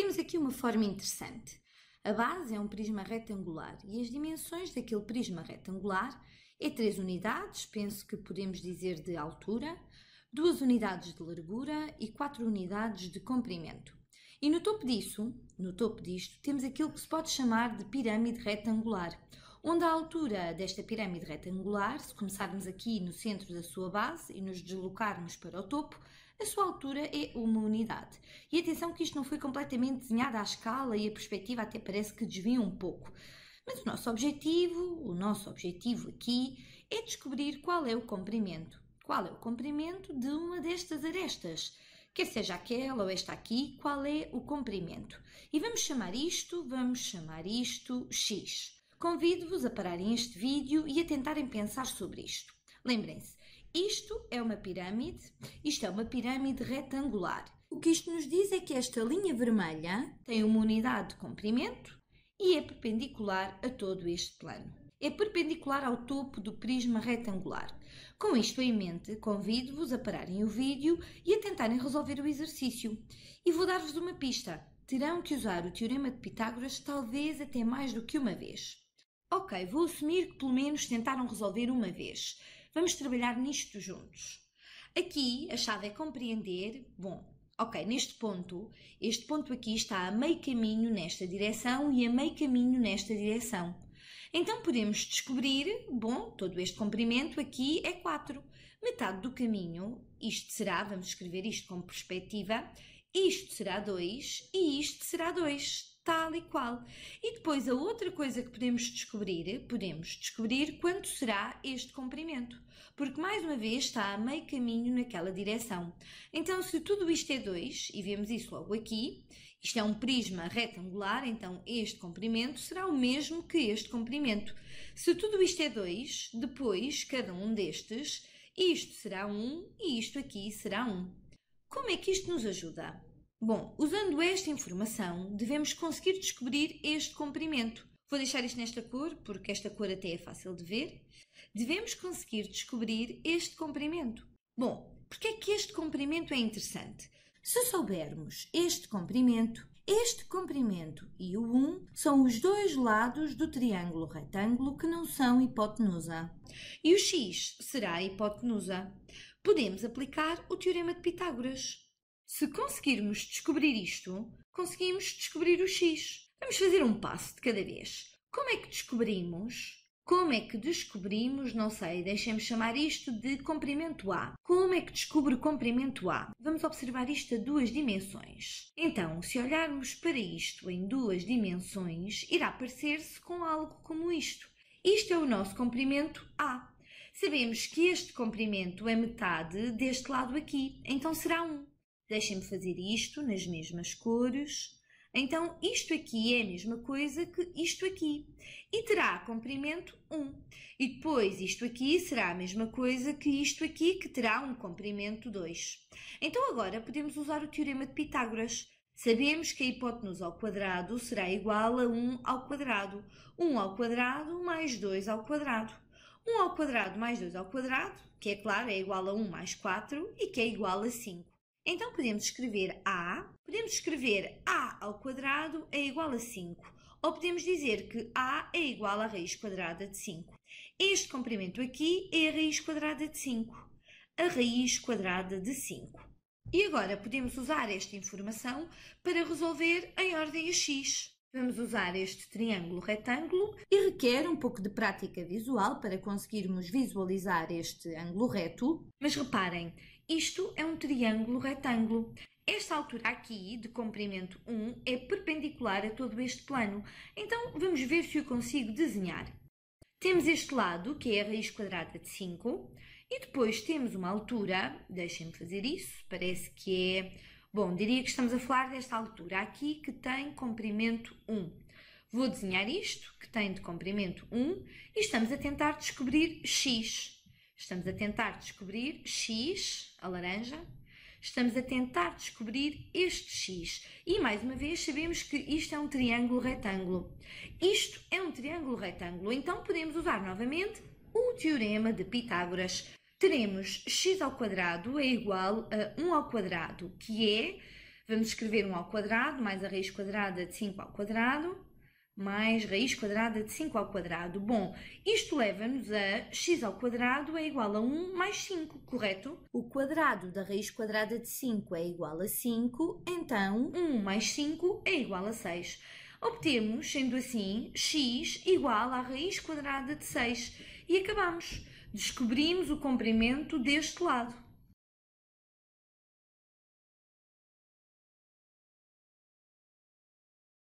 Temos aqui uma forma interessante. A base é um prisma retangular e as dimensões daquele prisma retangular é 3 unidades, penso que podemos dizer de altura, 2 unidades de largura e 4 unidades de comprimento. E no topo disso, no topo disto, temos aquilo que se pode chamar de pirâmide retangular, onde a altura desta pirâmide retangular, se começarmos aqui no centro da sua base e nos deslocarmos para o topo, a sua altura é uma unidade. E atenção que isto não foi completamente desenhado à escala e a perspectiva até parece que desvia um pouco. Mas o nosso objetivo, o nosso objetivo aqui, é descobrir qual é o comprimento. Qual é o comprimento de uma destas arestas? Quer seja aquela ou esta aqui, qual é o comprimento? E vamos chamar isto, vamos chamar isto X. Convido-vos a pararem este vídeo e a tentarem pensar sobre isto. Lembrem-se, isto é uma pirâmide, isto é uma pirâmide retangular. O que isto nos diz é que esta linha vermelha tem uma unidade de comprimento e é perpendicular a todo este plano. É perpendicular ao topo do prisma retangular. Com isto em mente, convido-vos a pararem o vídeo e a tentarem resolver o exercício. E vou dar-vos uma pista. Terão que usar o Teorema de Pitágoras talvez até mais do que uma vez. Ok, vou assumir que pelo menos tentaram resolver uma vez. Vamos trabalhar nisto juntos. Aqui a chave é compreender, bom, ok, neste ponto, este ponto aqui está a meio caminho nesta direção e a meio caminho nesta direção. Então podemos descobrir, bom, todo este comprimento aqui é 4. Metade do caminho, isto será, vamos escrever isto como perspectiva, isto será 2 e isto será 2 tal e qual. E depois a outra coisa que podemos descobrir, podemos descobrir quanto será este comprimento, porque mais uma vez está a meio caminho naquela direção. Então se tudo isto é 2, e vemos isso logo aqui, isto é um prisma retangular, então este comprimento será o mesmo que este comprimento. Se tudo isto é 2, depois cada um destes, isto será 1 um, e isto aqui será 1. Um. Como é que isto nos ajuda? Bom, usando esta informação, devemos conseguir descobrir este comprimento. Vou deixar isto nesta cor, porque esta cor até é fácil de ver. Devemos conseguir descobrir este comprimento. Bom, porque é que este comprimento é interessante? Se soubermos este comprimento, este comprimento e o 1 são os dois lados do triângulo retângulo que não são hipotenusa. E o x será a hipotenusa. Podemos aplicar o Teorema de Pitágoras. Se conseguirmos descobrir isto, conseguimos descobrir o x. Vamos fazer um passo de cada vez. Como é que descobrimos? Como é que descobrimos, não sei, Deixemos chamar isto de comprimento A. Como é que descubro comprimento A? Vamos observar isto a duas dimensões. Então, se olharmos para isto em duas dimensões, irá parecer-se com algo como isto. Isto é o nosso comprimento A. Sabemos que este comprimento é metade deste lado aqui, então será 1 deixem-me fazer isto nas mesmas cores. Então, isto aqui é a mesma coisa que isto aqui e terá comprimento 1. E depois, isto aqui será a mesma coisa que isto aqui, que terá um comprimento 2. Então, agora podemos usar o Teorema de Pitágoras. Sabemos que a hipotenusa ao quadrado será igual a 1 ao quadrado. 1 ao quadrado mais 2 ao quadrado. 1 ao quadrado mais 2 ao quadrado, que é claro, é igual a 1 mais 4 e que é igual a 5. Então podemos escrever A, podemos escrever A ao quadrado é igual a 5, ou podemos dizer que A é igual à raiz quadrada de 5. Este comprimento aqui é a raiz quadrada de 5, a raiz quadrada de 5. E agora podemos usar esta informação para resolver em ordem a x. Vamos usar este triângulo retângulo e requer um pouco de prática visual para conseguirmos visualizar este ângulo reto. Mas reparem, isto é um triângulo retângulo. Esta altura aqui, de comprimento 1, é perpendicular a todo este plano. Então, vamos ver se eu consigo desenhar. Temos este lado, que é a raiz quadrada de 5, e depois temos uma altura, deixem-me fazer isso, parece que é... Bom, diria que estamos a falar desta altura aqui, que tem comprimento 1. Vou desenhar isto, que tem de comprimento 1, e estamos a tentar descobrir x. Estamos a tentar descobrir X, a laranja, estamos a tentar descobrir este x. E mais uma vez sabemos que isto é um triângulo retângulo. Isto é um triângulo retângulo, então podemos usar novamente o teorema de Pitágoras. Teremos x ao quadrado é igual a 1 ao quadrado, que é, vamos escrever 1 ao quadrado mais a raiz quadrada de 5 ao quadrado, mais raiz quadrada de 5 ao quadrado. Bom, isto leva-nos a x ao quadrado é igual a 1 mais 5, correto? O quadrado da raiz quadrada de 5 é igual a 5, então 1 mais 5 é igual a 6. Obtemos, sendo assim, x igual à raiz quadrada de 6 e acabamos. Descobrimos o comprimento deste lado.